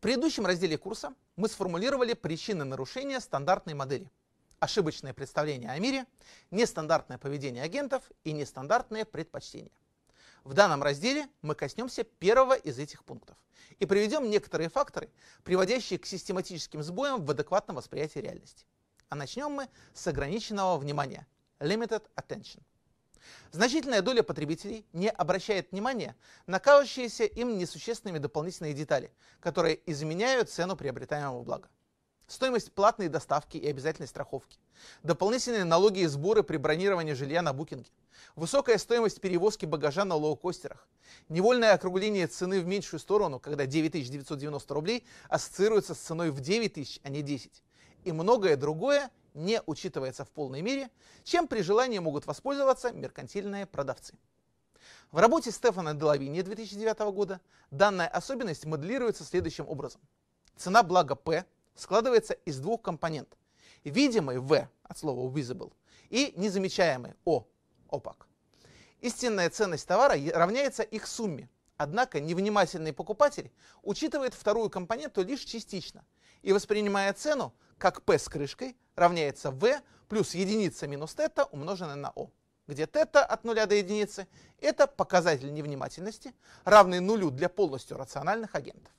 В предыдущем разделе курса мы сформулировали причины нарушения стандартной модели, ошибочное представление о мире, нестандартное поведение агентов и нестандартные предпочтения. В данном разделе мы коснемся первого из этих пунктов и приведем некоторые факторы, приводящие к систематическим сбоям в адекватном восприятии реальности. А начнем мы с ограниченного внимания – limited attention. Значительная доля потребителей не обращает внимания на кажущиеся им несущественными дополнительные детали, которые изменяют цену приобретаемого блага. Стоимость платной доставки и обязательной страховки, дополнительные налоги и сборы при бронировании жилья на букинге, высокая стоимость перевозки багажа на лоукостерах, невольное округление цены в меньшую сторону, когда 9990 рублей ассоциируется с ценой в 9000, а не 10, и многое другое – не учитывается в полной мере, чем при желании могут воспользоваться меркантильные продавцы. В работе Стефана Делавини 2009 года данная особенность моделируется следующим образом. Цена блага P складывается из двух компонент. Видимый V от слова visible и незамечаемый O opaque. Истинная ценность товара равняется их сумме, однако невнимательный покупатель учитывает вторую компоненту лишь частично и воспринимая цену как P с крышкой равняется V плюс единица минус θ умноженное на O, где θ от 0 до единицы – это показатель невнимательности, равный нулю для полностью рациональных агентов.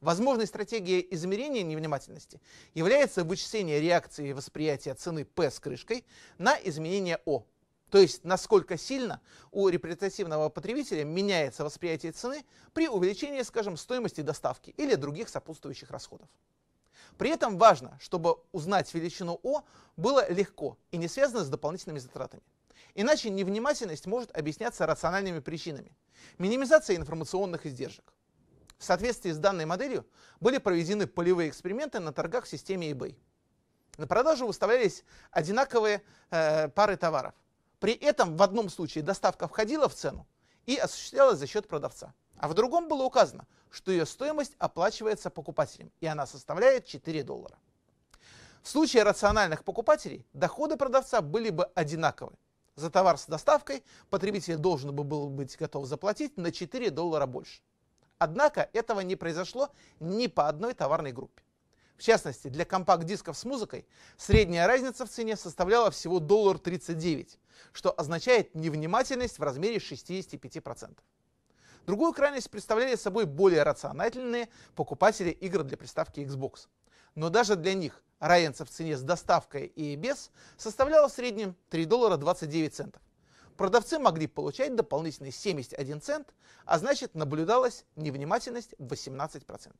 Возможной стратегией измерения невнимательности является вычисление реакции восприятия цены P с крышкой на изменение O, то есть насколько сильно у репрезентативного потребителя меняется восприятие цены при увеличении, скажем, стоимости доставки или других сопутствующих расходов. При этом важно, чтобы узнать величину О было легко и не связано с дополнительными затратами. Иначе невнимательность может объясняться рациональными причинами. Минимизация информационных издержек. В соответствии с данной моделью были проведены полевые эксперименты на торгах в системе eBay. На продажу выставлялись одинаковые э, пары товаров. При этом в одном случае доставка входила в цену и осуществлялась за счет продавца. А в другом было указано, что ее стоимость оплачивается покупателем, и она составляет 4 доллара. В случае рациональных покупателей доходы продавца были бы одинаковы. За товар с доставкой потребитель должен бы был быть готов заплатить на 4 доллара больше. Однако этого не произошло ни по одной товарной группе. В частности, для компакт-дисков с музыкой средняя разница в цене составляла всего доллар 39, что означает невнимательность в размере 65%. Другую крайность представляли собой более рациональные покупатели игр для приставки Xbox. Но даже для них разница в цене с доставкой и без составляла в среднем 3 доллара 29 центов. Продавцы могли получать дополнительные 71 цент, а значит наблюдалась невнимательность в 18%.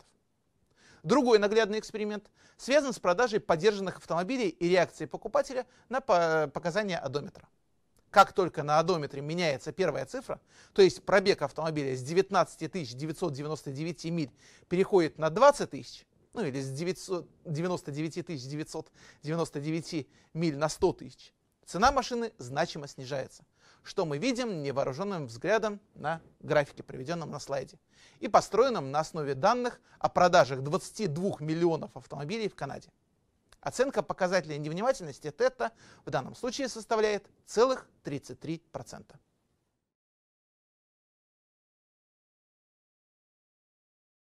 Другой наглядный эксперимент связан с продажей подержанных автомобилей и реакцией покупателя на э, показания одометра как только на одометре меняется первая цифра, то есть пробег автомобиля с 19 999 миль переходит на 20 тысяч, ну или с 900, 99 999 миль на 100 тысяч, цена машины значимо снижается, что мы видим невооруженным взглядом на графике, приведенном на слайде, и построенном на основе данных о продажах 22 миллионов автомобилей в Канаде. Оценка показателя невнимательности ТЭТа в данном случае составляет целых 33%.